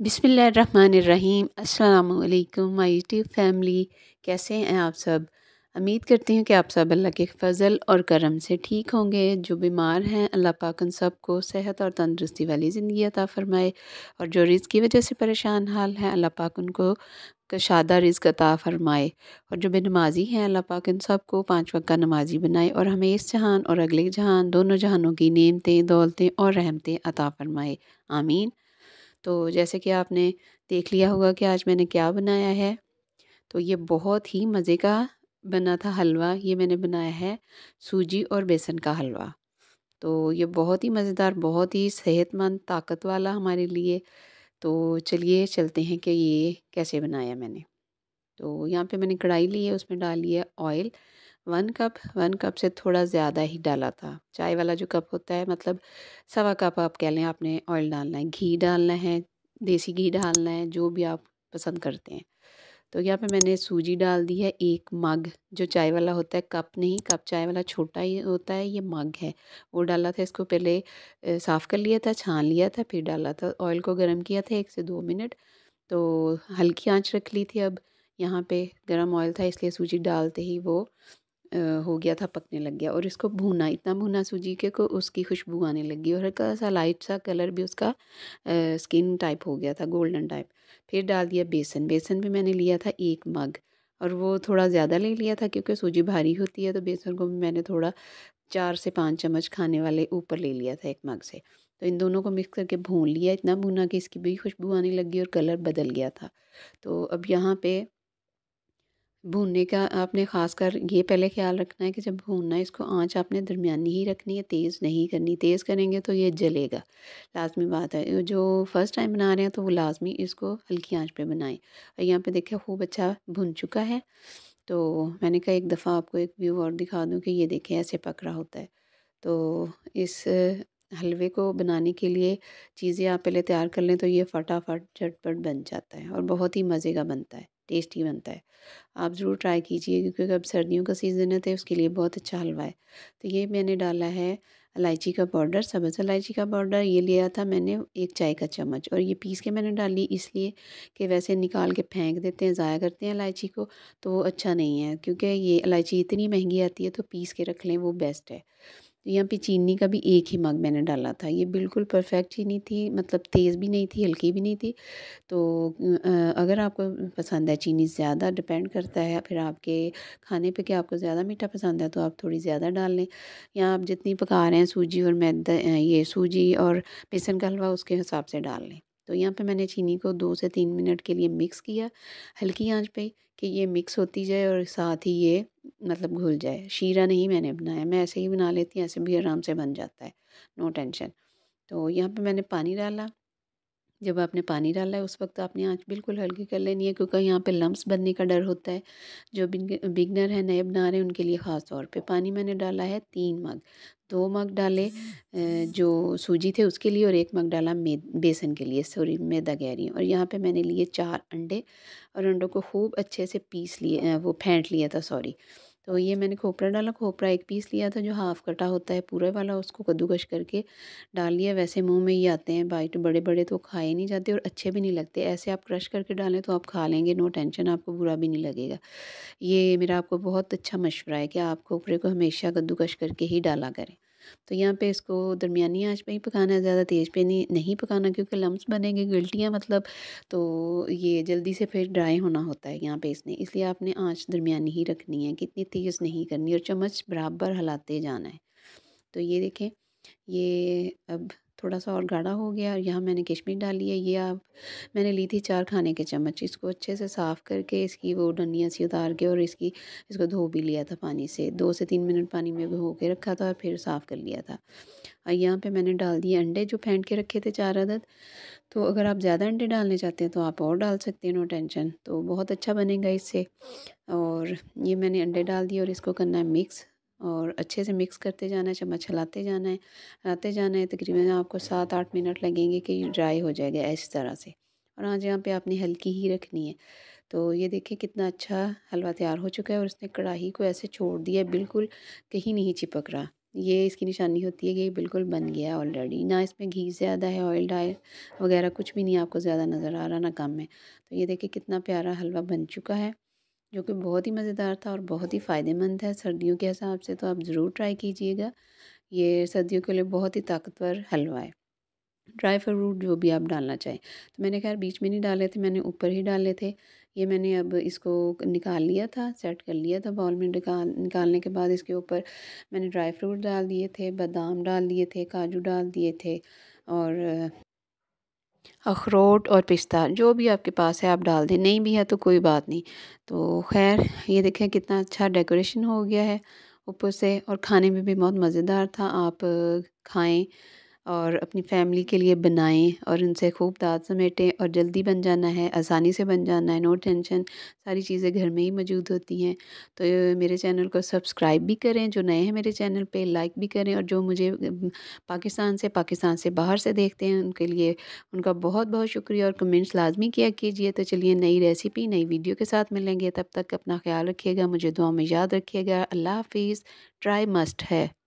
बिसमीम् अल्लाम my YouTube family कैसे हैं आप सब उम्मीद करती हूँ कि आप सब अल्लाह के फजल और करम से ठीक होंगे जो बीमार हैं अल्लाह पाकन सब को सेहत और तंदरुस्ती वाली ज़िंदगी अता फ़रमाए और जो रिज़ की वजह से परेशान हाल हैं अल्लाह पाक उनको कशादा रिज़ अता फ़रमाए और जो बेनमाजी हैं अल्लाह पाक उन सब को पाँच वक्त का नमाजी बनाए और हमें इस जहान और अगले जहान दोनों जहानों की नेमतें दौलतें और रहमतें अता फ़रमाए आमीन तो जैसे कि आपने देख लिया होगा कि आज मैंने क्या बनाया है तो ये बहुत ही मज़े का बना था हलवा ये मैंने बनाया है सूजी और बेसन का हलवा तो ये बहुत ही मज़ेदार बहुत ही सेहतमंद ताकत वाला हमारे लिए तो चलिए चलते हैं कि ये कैसे बनाया मैंने तो यहाँ पे मैंने कढ़ाई ली है उसमें डाली है oil one cup one cup से थोड़ा ज़्यादा ही डाला था चाय वाला जो कप होता है मतलब सवा कप आप कह लें आपने ऑयल डालना है घी डालना है देसी घी डालना है जो भी आप पसंद करते हैं तो यहाँ पे मैंने सूजी डाल दी है एक मग जो चाय वाला होता है कप नहीं कप चाय वाला छोटा ही होता है ये मग है वो डाला था इसको पहले साफ़ कर लिया था छान लिया था फिर डाला था ऑयल को गर्म किया था एक से दो मिनट तो हल्की आंच रख ली थी अब यहाँ पे गरम ऑयल था इसलिए सूजी डालते ही वो हो गया था पकने लग गया और इसको भूना इतना भूना सूजी के को उसकी खुशबू आने लगी और हल्का सा लाइट सा कलर भी उसका स्किन टाइप हो गया था गोल्डन टाइप फिर डाल दिया बेसन बेसन भी मैंने लिया था एक मग और वो थोड़ा ज़्यादा ले लिया था क्योंकि सूजी भारी होती है तो बेसन को मैंने थोड़ा चार से पाँच चम्मच खाने वाले ऊपर ले लिया था एक मग से तो इन दोनों को मिक्स करके भून लिया इतना भूना कि इसकी भी खुशबू आने लगी और कलर बदल गया था तो अब यहाँ पे भूनने का आपने खासकर ये पहले ख्याल रखना है कि जब भूनना है इसको आंच आपने दरमियानी ही रखनी है तेज़ नहीं करनी तेज़ करेंगे तो ये जलेगा लाजमी बात है जो फ़र्स्ट टाइम बना रहे हैं तो वो लाजमी इसको हल्की आंच पे बनाएं और यहाँ पे देखिए खूब अच्छा भुन चुका है तो मैंने कहा एक दफ़ा आपको एक व्यू और दिखा दूँ कि ये देखें ऐसे पक रहा होता है तो इस हलवे को बनाने के लिए चीज़ें आप पहले तैयार कर लें तो ये फटाफट झटपट बन जाता है और बहुत ही मज़े का बनता है टेस्टी बनता है आप ज़रूर ट्राई कीजिए क्योंकि अब सर्दियों का सीज़न है तो उसके लिए बहुत अच्छा हलवा है तो ये मैंने डाला है इलायची का पाउडर सब्ज़ इलायची का पाउडर ये लिया था मैंने एक चाय का चम्मच और ये पीस के मैंने डाली इसलिए कि वैसे निकाल के फेंक देते हैं ज़ाया करते हैं इलायची को तो वो अच्छा नहीं है क्योंकि ये इलायची इतनी महंगी आती है तो पीस के रख लें वो बेस्ट है तो यहाँ पे चीनी का भी एक ही मग मैंने डाला था ये बिल्कुल परफेक्ट चीनी थी मतलब तेज़ भी नहीं थी हल्की भी नहीं थी तो अगर आपको पसंद है चीनी ज़्यादा डिपेंड करता है फिर आपके खाने पे कि आपको ज़्यादा मीठा पसंद है तो आप थोड़ी ज़्यादा डाल लें या आप जितनी पका रहे हैं सूजी और मैदा ये सूजी और बेसन का हलवा उसके हिसाब से डाल लें तो यहाँ पे मैंने चीनी को दो से तीन मिनट के लिए मिक्स किया हल्की आंच पे कि ये मिक्स होती जाए और साथ ही ये मतलब घुल जाए शीरा नहीं मैंने बनाया मैं ऐसे ही बना लेती हूँ ऐसे भी आराम से बन जाता है नो टेंशन तो यहाँ पे मैंने पानी डाला जब आपने पानी डाला है उस वक्त आपने आँच बिल्कुल हल्की कर लेनी है क्योंकि यहाँ पे लम्स बनने का डर होता है जो बिगनर है नए बना रहे हैं उनके लिए ख़ास तौर पे पानी मैंने डाला है तीन मग दो मग डाले जो सूजी थे उसके लिए और एक मग डाला मे बेसन के लिए सॉरी मैदा कह रही हूँ और यहाँ पे मैंने लिए चार अंडे और अंडों को खूब अच्छे से पीस लिए वो फेंट लिया था सॉरी तो ये मैंने खोपरा डाला खोपरा एक पीस लिया था जो हाफ़ कटा होता है पूरे वाला उसको कद्दूकश करके डाल लिया वैसे मुंह में ही आते हैं बाइट बड़े बड़े तो खाए नहीं जाते और अच्छे भी नहीं लगते ऐसे आप क्रश करके डालें तो आप खा लेंगे नो टेंशन आपको बुरा भी नहीं लगेगा ये मेरा आपको बहुत अच्छा मशवरा है कि आप खोपरे को हमेशा कद्दूकश करके ही डाला करें तो यहाँ पे इसको दरमियानी आंच पे ही पकाना है ज़्यादा तेज़ पे नहीं नहीं पकाना क्योंकि लम्स बनेंगे गिल्टियाँ मतलब तो ये जल्दी से फिर ड्राई होना होता है यहाँ पे इसने इसलिए आपने आंच दरमियानी ही रखनी है कितनी तेज़ नहीं करनी और चम्मच बराबर हलाते जाना है तो ये देखें ये अब थोड़ा सा और गाढ़ा हो गया और यहाँ मैंने किशमिश डाली है ये आप मैंने ली थी चार खाने के चम्मच इसको अच्छे से साफ़ करके इसकी वो डनिया सी उतार के और इसकी इसको धो भी लिया था पानी से दो से तीन मिनट पानी में धो के रखा था और फिर साफ़ कर लिया था और यहाँ पे मैंने डाल दिए अंडे जो फेंट के रखे थे चार अदद तो अगर आप ज़्यादा अंडे डालने चाहते हैं तो आप और डाल सकते हैं नो टेंशन तो बहुत अच्छा बनेगा इससे और ये मैंने अंडे डाल दिए और इसको करना है मिक्स और अच्छे से मिक्स करते जाना है चम्मच हिलाते जाना है हिलाते जाना है तकरीबन आपको सात आठ मिनट लगेंगे कि ड्राई हो जाएगा इस तरह से और आज यहाँ पे आपने हल्की ही रखनी है तो ये देखिए कितना अच्छा हलवा तैयार हो चुका है और इसने कढ़ाई को ऐसे छोड़ दिया बिल्कुल कहीं नहीं चिपक रहा ये इसकी निशानी होती है कि ये बिल्कुल बन गया ऑलरेडी ना इसमें घी ज़्यादा है ऑयल डाल वगैरह कुछ भी नहीं आपको ज़्यादा नज़र आ रहा ना कम है तो ये देखिए कितना प्यारा हलवा बन चुका है जो कि बहुत ही मज़ेदार था और बहुत ही फ़ायदेमंद है सर्दियों के हिसाब से तो आप ज़रूर ट्राई कीजिएगा ये सर्दियों के लिए बहुत ही ताकतवर हलवा है ड्राई फ्रूट जो भी आप डालना चाहें तो मैंने खैर बीच में नहीं डाले थे मैंने ऊपर ही डाले थे ये मैंने अब इसको निकाल लिया था सेट कर लिया था बाउल में निकाल निकालने के बाद इसके ऊपर मैंने ड्राई फ्रूट डाल दिए थे बादाम डाल दिए थे काजू डाल दिए थे और अखरोट और पिस्ता जो भी आपके पास है आप डाल दें नहीं भी है तो कोई बात नहीं तो खैर ये देखें कितना अच्छा डेकोरेशन हो गया है ऊपर से और खाने में भी बहुत मज़ेदार था आप खाएं और अपनी फ़ैमिली के लिए बनाएं और उनसे खूब दाद समेटें और जल्दी बन जाना है आसानी से बन जाना है नो टेंशन सारी चीज़ें घर में ही मौजूद होती हैं तो मेरे चैनल को सब्सक्राइब भी करें जो नए हैं मेरे चैनल पे लाइक भी करें और जो मुझे पाकिस्तान से पाकिस्तान से बाहर से देखते हैं उनके लिए उनका बहुत बहुत शुक्रिया और कमेंट्स लाजमी किया कीजिए तो चलिए नई रेसिपी नई वीडियो के साथ मिलेंगे तब तक अपना ख्याल रखिएगा मुझे दुआ में याद रखिएगा अल्लाह हाफिज़ ट्राई मस्ट है